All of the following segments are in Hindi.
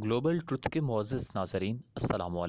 ग्लोबल ट्रुथ के मोज़ नाजरीन असलकम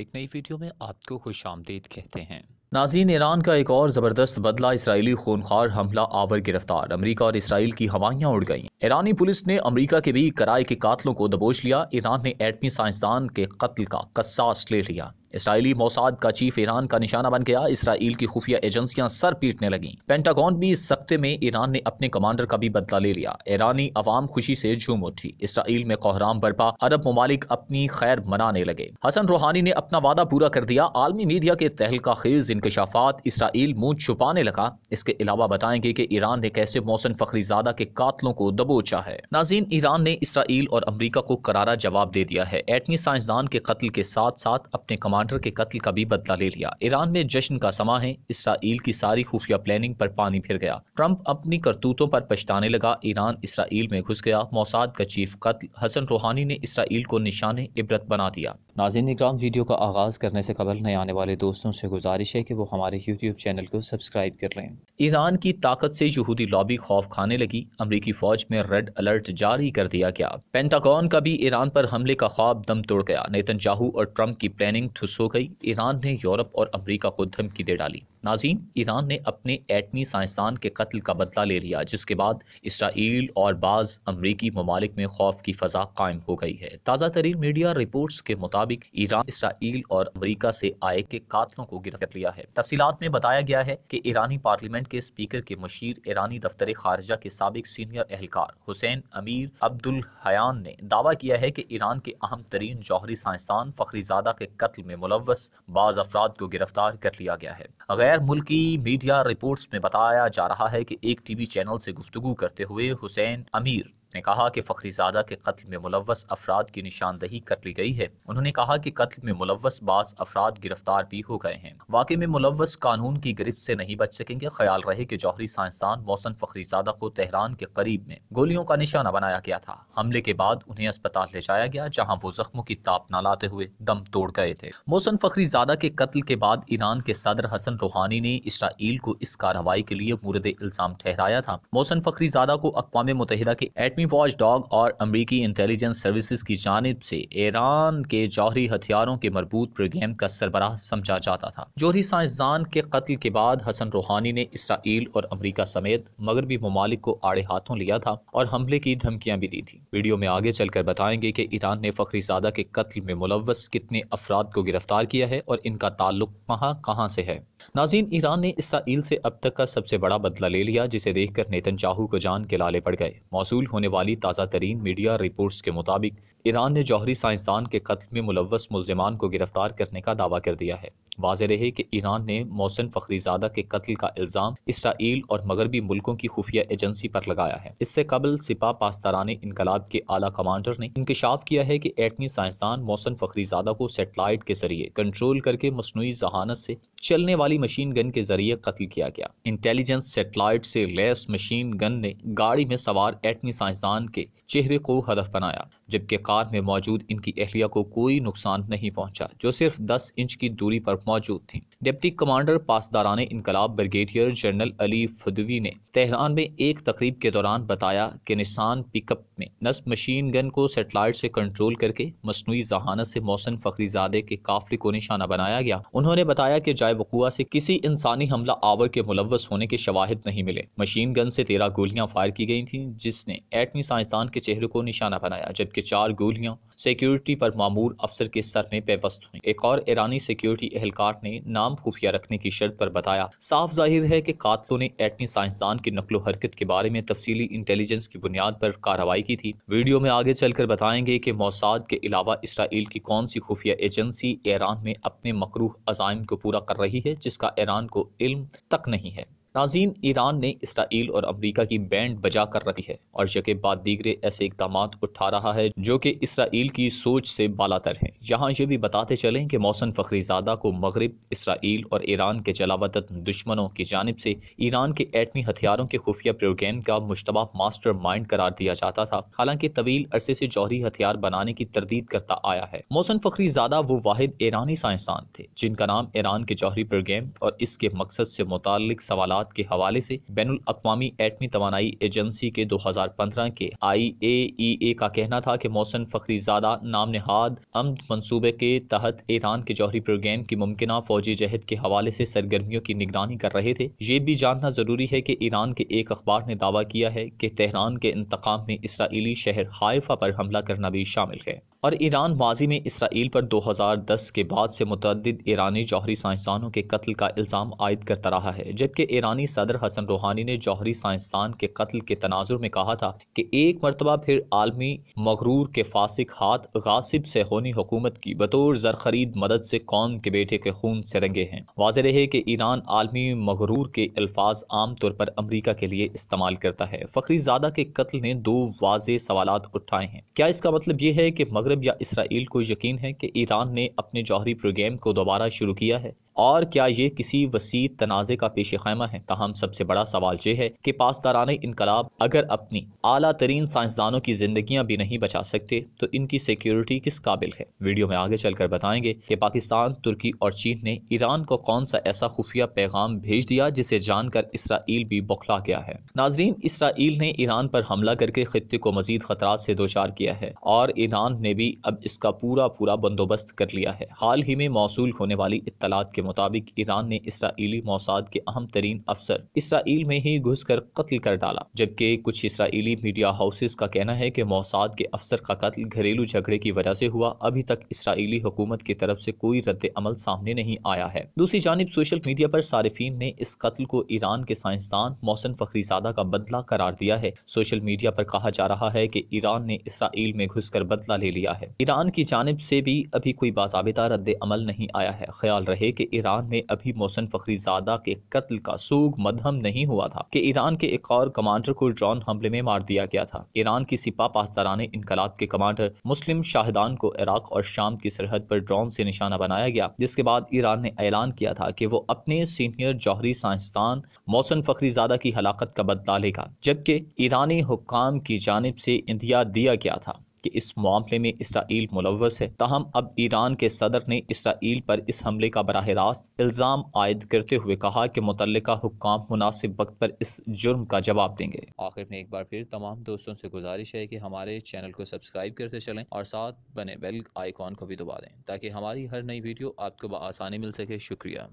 एक नई वीडियो में आपको खुश आमदीद कहते हैं नाजीन ईरान का एक और ज़बरदस्त बदला इसराइली खूनखार हमला आवर गिरफ्तार अमरीका और इसराइल की हवाइयाँ उड़ गईं ईरानी पुलिस ने अमरीका के भी कराए के कातलों को दबोच लिया ईरान ने एटमी साइंसदान के कत्ल का कसास ले लिया इसराइली मौसाद का चीफ ईरान का निशाना बन गया इसराइल की खुफिया एजेंसियां सर पीटने लगीं पेंटागॉन भी इस सख्ते में ईरान ने अपने कमांडर का भी बदला ले लिया ईरानी अवाम खुशी से झूम उठी इसराइल में कोहराम बरपा अरब ममालिक अपनी खैर मनाने लगे हसन रूहानी ने अपना वादा पूरा कर दिया आलमी मीडिया के तहलका खेज इंकशाफात इसराइल मुंह छुपाने लगा इसके अलावा बताएंगे की ईरान ने कैसे मौसम फखरीजादा के कातलों को दबोचा है नाजीन ईरान ने इसराइल और अमरीका को करारा जवाब दे दिया है एटमी साइंसदान के कत्ल के साथ साथ अपने कमांड कमांडर के कत्ल का भी बदला ले लिया ईरान में जश्न का समा है इसराइल की सारी खुफिया प्लानिंग पर पानी फिर गया ट्रंप अपनी करतूतों पर पछताने लगा ईरान इसराइल में घुस गया मौसाद का चीफ कत्ल हसन रूहानी ने इसराइल को निशाने इबरत बना दिया नाजिन इक्राम वीडियो का आगाज़ करने से कबल नए आने वाले दोस्तों से गुजारिश है कि वो हमारे यूट्यूब चैनल को सब्सक्राइब कर लें ईरान की ताकत से यहूदी लॉबी खौफ खाने लगी अमरीकी फ़ौज में रेड अलर्ट जारी कर दिया गया पेंटागॉन का भी ईरान पर हमले का ख्वाब दम तोड़ गया नेतन और ट्रंप की प्लानिंग ठुस हो गई ईरान ने यूरोप और अमरीका को धमकी दे डाली नाजीम ईरान ने अपने एटमी साइंसदान के कत्ल का बदला ले लिया जिसके बाद इसराइल और बाज़ अमरीकी ममालिक में खौफ की फजा कायम हो गई है ताज़ा तरीन मीडिया रिपोर्ट्स के मुताबिक ईरान इसराइल और अमरीका से आए के कातलों को गिरफ्त लिया है तफसीत में बताया गया है कि ईरानी पार्लियामेंट के स्पीकर के मशीर ईरानी दफ्तर खारजा के सबक सीनियर एहलकार हुसैन अमीर अब्दुल हयान ने दावा किया है कि ईरान के अहम तरीन जौहरी साइंसदान फखरीजादा के कत्ल में मुलवस बाज़ अफराद को गिरफ्तार कर लिया गया है गैर मुल्की मीडिया रिपोर्ट्स में बताया जा रहा है कि एक टीवी चैनल से गुफ्तु करते हुए हुसैन अमीर ने कहा कि फखरीजादा के कत्ल में मुलवस अफराद की निशानदही कर ली गई है उन्होंने कहा कि कत्ल में मुलवस बास अफराद गिरफ्तार भी हो गए हैं वाकई में मुलवस कानून की गिरफ्त से नहीं बच सकेंगे ख्याल रहे कि जौहरी साइंसदान मौसन फखरीजादा को तेहरान के करीब में गोलियों का निशाना बनाया गया था हमले के बाद उन्हें अस्पताल ले जाया गया जहाँ वो जख्मों की ताप न लाते हुए दम तोड़ गए थे मौसन फखरीजादा के कत्ल के बाद ईरान के सदर हसन रूहानी ने इसराइल को इस कार्रवाई के लिए मुरद इल्जाम ठहराया था मौसन फखरीजादा को अकवा मुतहदा के एट एटमी वॉच डॉग और अमरीकी इंटेलिजेंस सर्विसेज की जानब से ईरान के जौहरी हथियारों के मरबूत प्रोग्राम का सरबराह समझा जाता था जौहरी साइंसदान के कत्ल के बाद हसन रूहानी ने इसराइल और अमरीका समेत मगरबी ममालिक को आड़े हाथों लिया था और हमले की धमकियां भी दी थी वीडियो में आगे चलकर बताएंगे की ईरान ने सादा के कत्ल में मुलवस कितने अफराद को गिरफ्तार किया है और इनका ताल्लुक कहाँ कहाँ से है नाजीन ईरान ने इसराइल से अब तक का सबसे बड़ा बदला ले लिया जिसे देखकर नेतन चाहू को जान के लाले पड़ गए मौसू होने करने वाली ताज़ा तरीन मीडिया रिपोर्ट्स के मुताबिक ईरान ने जौहरी साइंसदान के कत्ल में मुलवस मुलजमान को गिरफ्तार करने का दावा कर दिया है वाज रहे कि ईरान ने मौसन फखरीजादा के कत्ल का इल्ज़ाम इसराइल और मगरबी मुल्कों की खुफिया एजेंसी पर लगाया है इससे कबल सिपा पासदारान इनकलाब के आला कमांडर ने इंकशाफ किया है कि एटमी साइंसदान मौसन फखरीजादा को सेटेलाइट के जरिए कंट्रोल करके मसनू जहानत से चलने वाली मशीन गन के जरिए कत्ल किया गया इंटेलिजेंस सेटेलाइट से लेस मशीन गन ने गाड़ी में सवार एटमी साइंसदान के चेहरे को हदफ बनाया जबकि कार में मौजूद इनकी एहलिया को कोई नुकसान नहीं पहुंचा जो सिर्फ दस इंच की दूरी पर मौजूद थी डिप्टी कमांडर पासदारान इनकलाब ब्रिगेडियर जनरल अली फदवी ने तेहरान में एक तकरीब के दौरान बताया कि निशान पिकअप में नस्ब मशीन गन को सेटेलाइट से कंट्रोल करके मसनू जहानत से मोहसन फखरीजादे के काफिले को निशाना बनाया गया उन्होंने बताया कि जाय वकूआ से किसी इंसानी हमला आवर के मुलवस होने के शवाहद नहीं मिले मशीन गन से तेरह गोलियां फायर की गई थी जिसने एटमी साइंसदान के चेहरे को निशाना बनाया जबकि चार गोलियां सिक्योरिटी पर मामूर अफसर के सर में पेवस्त हुई एक और ईरानी सिक्योरिटी एहलकार सरकार ने नाम खुफिया रखने की शर्त पर बताया साफ जाहिर है कि कातलों ने एटमी साइंसदान की नकलो हरकत के बारे में तफसीली इंटेलिजेंस की बुनियाद पर कार्रवाई की थी वीडियो में आगे चलकर बताएंगे कि मौसाद के अलावा इसराइल की कौन सी खुफिया एजेंसी ईरान में अपने मकरूह अजाइम को पूरा कर रही है जिसका ईरान को इल्म तक नहीं है नाजीन ईरान ने इसराइल और अमरीका की बैंड बजा कर रखी है और जगह बाद दीगरे ऐसे इकदाम उठा रहा है जो कि इसराइल की सोच से बालातर हैं यहाँ ये भी बताते चलें कि मौसन फखरीजादा को मगरब इसराइल और ईरान के जलावत दुश्मनों की जानब से ईरान के एटमी हथियारों के खुफिया प्रोग्राम का मुशतबा मास्टर माइंड करार दिया जाता था हालांकि तवील अरसे से जौहरी हथियार बनाने की तरदीद करता आया है मौसन फखरीजादा वो वाहिद ईरानी साइंसदान थे जिनका नाम ईरान के जौहरी प्रोग्राम और इसके मकसद से मुतल सवाल तैनात के हवाले से बैन अवी एटमी तोानाई एजेंसी के 2015 के आई ए ए का कहना था कि मौसन फखरीजादा नाम नहाद अमद मनसूबे के तहत ईरान के जौहरी प्रोग्राम की मुमकिन फौजी जहद के हवाले से सरगर्मियों की निगरानी कर रहे थे ये भी जानना ज़रूरी है कि ईरान के एक अखबार ने दावा किया है कि तहरान के इंतकाम में इसराइली शहर हाइफा पर हमला करना भी शामिल है और ईरान माजी में इसराइल पर 2010 के बाद से मतद ईरानी जौहरी साइंसदानों के कत्ल का इल्ज़ाम आयद करता रहा है जबकि ईरानी सदर हसन रूहानी ने जौहरी साइंसदान के कत्ल के तनाजुर में कहा था कि एक मरतबा फिर आलमी मगरूर के फासिक हाथ गासिब से होनी हुकूमत की बतौर जरखरीद मदद से कौम के बेटे के खून से रंगे हैं वाज रहे कि ईरान आलमी मगरूर के अल्फाज आम तौर पर अमरीका के लिए इस्तेमाल करता है फ़खरी ज़ादा के कत्ल ने दो वाज सवाल उठाए हैं क्या इसका मतलब ये है कि मगर मगरब या इसराइल को यकीन है कि ईरान ने अपने जौहरी प्रोग्राम को दोबारा शुरू किया है और क्या ये किसी वसी तनाज़े का पेश खैमा है तहम सबसे बड़ा सवाल ये है कि पासदारान इनकलाब अगर अपनी अला तरीन साइंसदानों की जिंदगी भी नहीं बचा सकते तो इनकी सिक्योरिटी किस काबिल है वीडियो में आगे चल कर बताएंगे कि पाकिस्तान तुर्की और चीन ने ईरान को कौन सा ऐसा खुफिया पैगाम भेज दिया जिसे जानकर इसराइल भी बौखला गया है नाजरीन इसराइल ने ईरान पर हमला करके खत्े को मजीद खतरा से दो चार किया है और ईरान ने भी अब इसका पूरा पूरा बंदोबस्त कर लिया है हाल ही में मौसू होने वाली इतलात के मुताबिक ईरान ने इसराइली मौसाद के अहम तरीन अफसर इसराइल में ही घुस कर कत्ल कर डाला जबकि कुछ इसराइली मीडिया हाउसेस का कहना है कि मौसाद के अफसर का कत्ल घरेलू झगड़े की वजह से हुआ अभी तक इसराइली हुकूमत की तरफ से कोई रद्द अमल सामने नहीं आया है दूसरी जानब सोशल मीडिया पर सार्फिन ने इस कत्ल को ईरान के साइंसदान मौसन फखरीजादा का बदला करार दिया है सोशल मीडिया पर कहा जा रहा है कि ईरान ने इसराइल में घुसकर बदला ले लिया है ईरान की जानब से भी अभी कोई बाबा रद्द अमल नहीं आया है ख्याल रहे कि ईरान में अभी मोहसन फखरीजादा के कत्ल का सूग मदहम नहीं हुआ था कि ईरान के एक और कमांडर को ड्रोन हमले में मार दिया गया था ईरान की सिपा पासदारान इनकलाब के कमांडर मुस्लिम शाहिदान को इराक और शाम की सरहद पर ड्रोन से निशाना बनाया गया जिसके बाद ईरान ने ऐलान किया था कि वो अपने सीनियर जौहरी साइंसदान मोहसन फखरीजादा की हलाकत का बदला लेगा जबकि ईरानी हुकाम की जानब से इंदिया दिया गया था कि इस मामले में इसराइल मुलवस है तहम अब ईरान के सदर ने इसराइल पर इस हमले का बरह रास्त इल्ज़ाम आयद करते हुए कहा कि मुतल हुकाम मुनासिब वक्त पर इस जुर्म का जवाब देंगे आखिर में एक बार फिर तमाम दोस्तों से गुजारिश है कि हमारे चैनल को सब्सक्राइब करते चलें और साथ बने बेल आइकॉन को भी दबा दें ताकि हमारी हर नई वीडियो आपको बसानी मिल सके शुक्रिया